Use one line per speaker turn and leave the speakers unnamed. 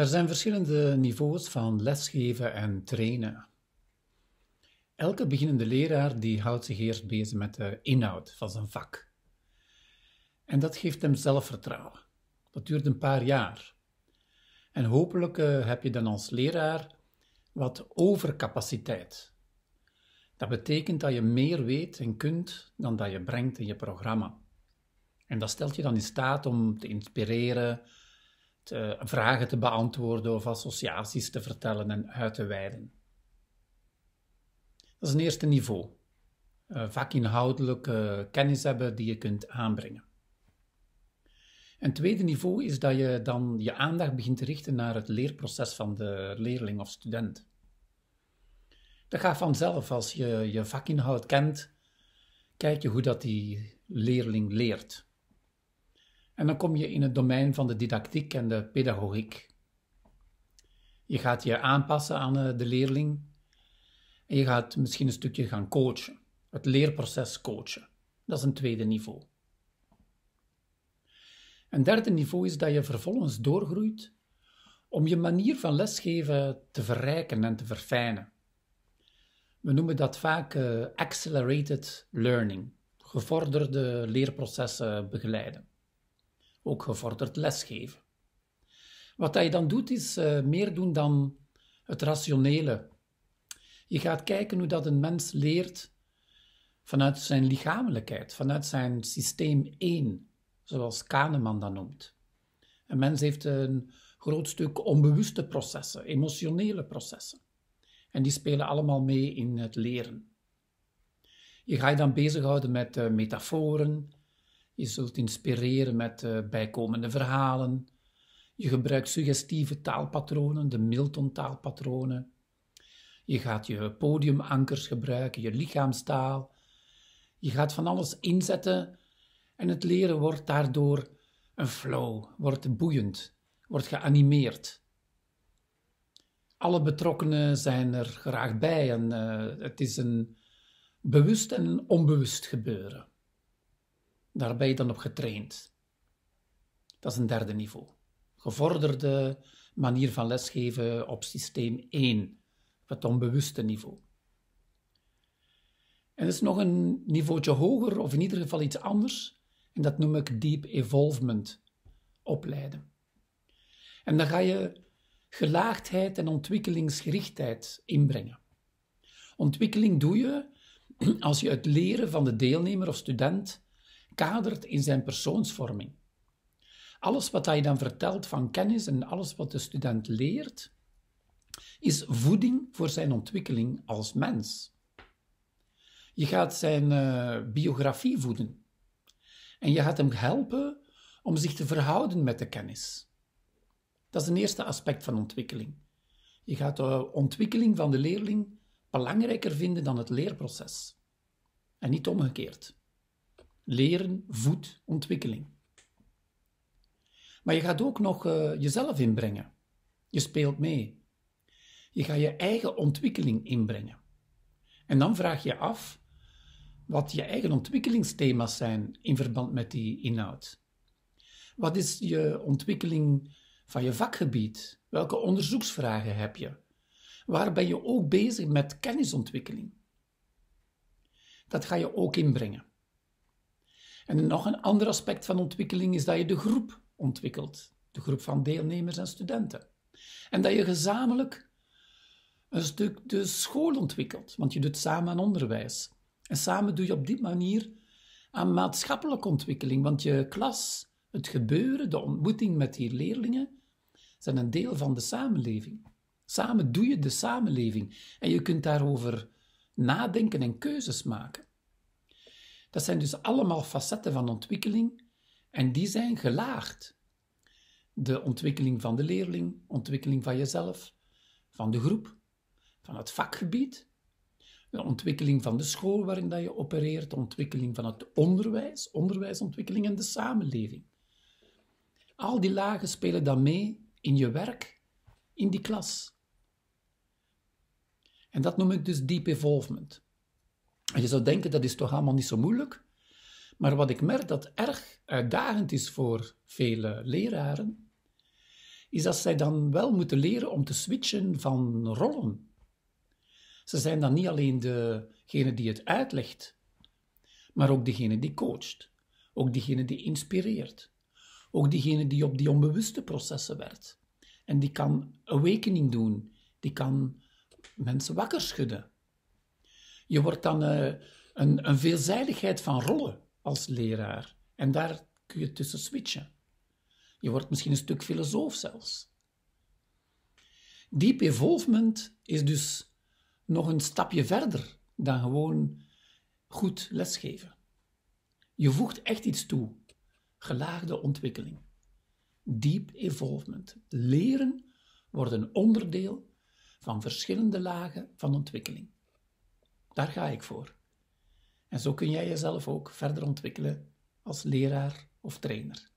Er zijn verschillende niveaus van lesgeven en trainen. Elke beginnende leraar die houdt zich eerst bezig met de inhoud van zijn vak. En dat geeft hem zelfvertrouwen. Dat duurt een paar jaar. En hopelijk eh, heb je dan als leraar wat overcapaciteit. Dat betekent dat je meer weet en kunt dan dat je brengt in je programma. En dat stelt je dan in staat om te inspireren, eh, vragen te beantwoorden of associaties te vertellen en uit te wijden. Dat is een eerste niveau. Eh, vakinhoudelijke kennis hebben die je kunt aanbrengen. Een tweede niveau is dat je dan je aandacht begint te richten naar het leerproces van de leerling of student. Dat gaat vanzelf als je je vakinhoud kent, kijk je hoe dat die leerling leert. En dan kom je in het domein van de didactiek en de pedagogiek. Je gaat je aanpassen aan eh, de leerling. En je gaat misschien een stukje gaan coachen. Het leerproces coachen. Dat is een tweede niveau. Een derde niveau is dat je vervolgens doorgroeit om je manier van lesgeven te verrijken en te verfijnen. We noemen dat vaak eh, accelerated learning, gevorderde leerprocessen begeleiden ook gevorderd lesgeven. Wat hij dan doet, is eh, meer doen dan het rationele. Je gaat kijken hoe dat een mens leert vanuit zijn lichamelijkheid, vanuit zijn systeem 1, zoals Kahneman dat noemt. Een mens heeft een groot stuk onbewuste processen, emotionele processen. En die spelen allemaal mee in het leren. Je gaat je dan bezighouden met eh, metaforen, je zult inspireren met eh, bijkomende verhalen. Je gebruikt suggestieve taalpatronen, de Milton-taalpatronen. Je gaat je podiumankers gebruiken, je lichaamstaal. Je gaat van alles inzetten en het leren wordt daardoor een flow, wordt boeiend, wordt geanimeerd. Alle betrokkenen zijn er graag bij en eh, het is een bewust en onbewust gebeuren. Daar ben je dan op getraind. Dat is een derde niveau. Gevorderde manier van lesgeven op systeem 1, het onbewuste niveau. En dat is nog een niveautje hoger, of in ieder geval iets anders, en dat noem ik deep evolvement opleiden. En dan ga je gelaagdheid en ontwikkelingsgerichtheid inbrengen. Ontwikkeling doe je als je het leren van de deelnemer of student kadert in zijn persoonsvorming. Alles wat hij dan vertelt van kennis en alles wat de student leert, is voeding voor zijn ontwikkeling als mens. Je gaat zijn eh, biografie voeden en je gaat hem helpen om zich te verhouden met de kennis. Dat is een eerste aspect van ontwikkeling. Je gaat de ontwikkeling van de leerling belangrijker vinden dan het leerproces. En niet omgekeerd leren voedt ontwikkeling. Maar je gaat ook nog eh, jezelf inbrengen. Je speelt mee. Je gaat je eigen ontwikkeling inbrengen. En dan vraag je af wat je eigen ontwikkelingsthema's zijn in verband met die inhoud. Wat is je ontwikkeling van je vakgebied? Welke onderzoeksvragen heb je? Waar ben je ook bezig met kennisontwikkeling? Dat ga je ook inbrengen. En nog een ander aspect van ontwikkeling is dat je de groep ontwikkelt, de groep van deelnemers en studenten. En dat je gezamenlijk een stuk de school ontwikkelt, want je doet samen aan onderwijs. En samen doe je op die manier aan maatschappelijke ontwikkeling, want je klas, het gebeuren, de ontmoeting met die leerlingen zijn een deel van de samenleving. Samen doe je de samenleving en je kunt daarover nadenken en keuzes maken. Dat zijn dus allemaal facetten van ontwikkeling en die zijn gelaagd. De ontwikkeling van de leerling, ontwikkeling van jezelf, van de groep, van het vakgebied, de ontwikkeling van de school waarin dat je opereert, de ontwikkeling van het onderwijs, onderwijsontwikkeling en de samenleving. Al die lagen spelen dan mee in je werk, in die klas. En dat noem ik dus deep involvement. En je zou denken, dat is toch allemaal niet zo moeilijk? Maar wat ik merk dat erg uitdagend is voor vele leraren, is dat zij dan wel moeten leren om te switchen van rollen. Ze zijn dan niet alleen degene die het uitlegt, maar ook degene die coacht, ook degene die inspireert, ook diegene die op die onbewuste processen werkt. En die kan awakening doen, die kan mensen wakker schudden, je wordt dan eh, een, een veelzijdigheid van rollen als leraar. En daar kun je tussen switchen. Je wordt misschien een stuk filosoof zelfs. Deep involvement is dus nog een stapje verder dan gewoon goed lesgeven. Je voegt echt iets toe. Gelaagde ontwikkeling. Deep involvement, Leren wordt een onderdeel van verschillende lagen van ontwikkeling. Daar ga ik voor. En zo kun jij jezelf ook verder ontwikkelen als leraar of trainer.